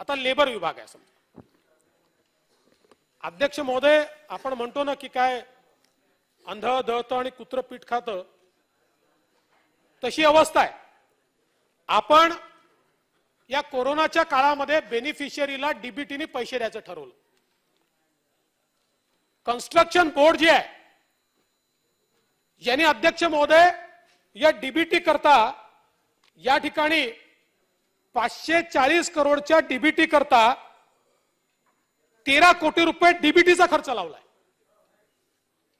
आता लेबर विभाग आहे समजा अध्यक्ष महोदय आपण म्हणतो ना की काय अंध दळत आणि कुत्र पीठ खात तशी अवस्था आहे आपण या कोरोनाच्या काळामध्ये बेनिफिशियरीला डीबीटीने पैसे द्यायचं ठरवलं कन्स्ट्रक्शन बोर्ड जे आहे यांनी अध्यक्ष महोदय या डीबीटी करता या ठिकाणी पाचशे चाळीस करोडच्या डीबीटी करता तेरा कोटी रुपये डीबीटीचा खर्च लावलाय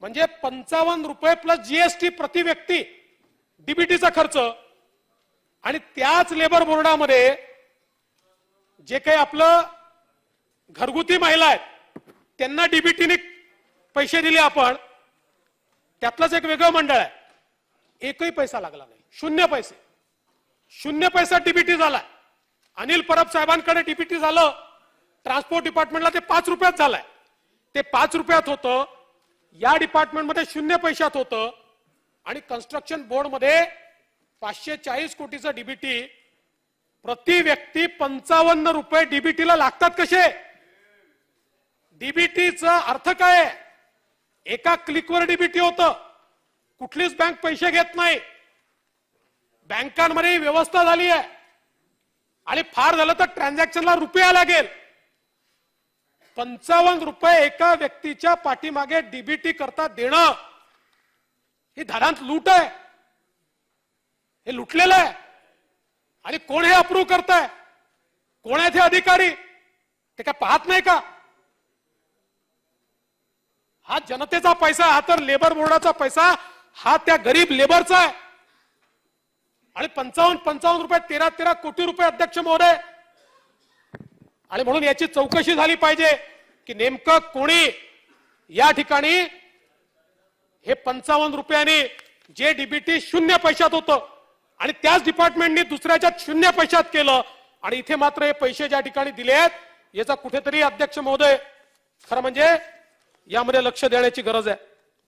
म्हणजे पंचावन्न रुपये प्लस जीएसटी प्रति व्यक्ती डीबीटीचा खर्च आणि त्याच लेबर बोर्डामध्ये जे काही आपलं घरगुती महिला आहेत त्यांना डीबीटीने पैसे दिले आपण त्यातलंच एक वेगळं मंडळ आहे एकही पैसा लागला नाही शून्य पैसे शून्य पैसा डीबीटी झालाय अनिल परब साहेबांकडे डीबीटी झालं ट्रान्सपोर्ट डिपार्टमेंटला ते पाच रुपयात झालंय ते पाच रुपयात होतं या डिपार्टमेंटमध्ये शून्य पैशात होतं आणि कन्स्ट्रक्शन मध्ये पाचशे चाळीस कोटीचं डीबीटी प्रति व्यक्ती पंचावन्न रुपये डीबीटीला लागतात कसे डीबीटीचा अर्थ काय एका क्लिकवर डीबीटी होतं कुठलीच बँक पैसे घेत नाही बँकांमध्ये व्यवस्था झाली आहे आणि फार झालं तर ट्रान्झॅक्शनला रुपया लागेल पंचावन्न रुपये एका व्यक्तीच्या पाठीमागे डीबीटी करता देणं ही धारांत लूट आहे हे लुटलेलं आहे आणि कोण हे अप्रूव्ह करताय कोण अधिकारी ते काय पाहत नाही का हा जनतेचा पैसा हा तर लेबर बोर्डाचा पैसा हा त्या गरीब लेबरचा आहे आणि पंचावन्न पंचावन्न रुपये तेरा तेरा कोटी रुपये अध्यक्ष महोदय आणि म्हणून याची चौकशी झाली पाहिजे की नेमकं कोणी या ठिकाणी हे पंचावन्न रुपयाने जे डीबीटी शून्य पैशात होतं आणि त्याच डिपार्टमेंटनी दुसऱ्याच्या शून्य पैशात केलं आणि इथे मात्र हे पैसे ज्या ठिकाणी दिले आहेत याचा कुठेतरी अध्यक्ष महोदय खरं म्हणजे यामध्ये लक्ष देण्याची गरज आहे